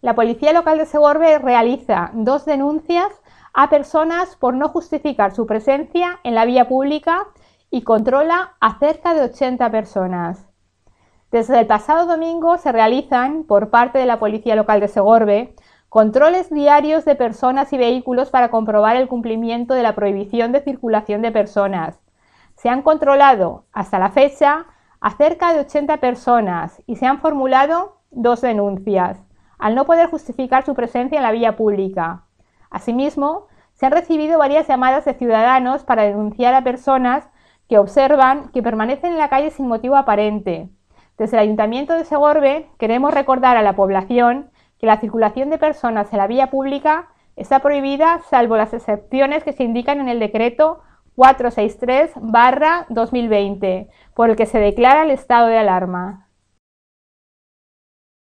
La policía local de Segorbe realiza dos denuncias a personas por no justificar su presencia en la vía pública y controla a cerca de 80 personas. Desde el pasado domingo se realizan, por parte de la Policía Local de Segorbe, controles diarios de personas y vehículos para comprobar el cumplimiento de la prohibición de circulación de personas. Se han controlado, hasta la fecha, a cerca de 80 personas y se han formulado dos denuncias al no poder justificar su presencia en la vía pública. Asimismo, se han recibido varias llamadas de ciudadanos para denunciar a personas que observan que permanecen en la calle sin motivo aparente. Desde el Ayuntamiento de Segorbe queremos recordar a la población que la circulación de personas en la vía pública está prohibida salvo las excepciones que se indican en el decreto 463-2020, por el que se declara el estado de alarma.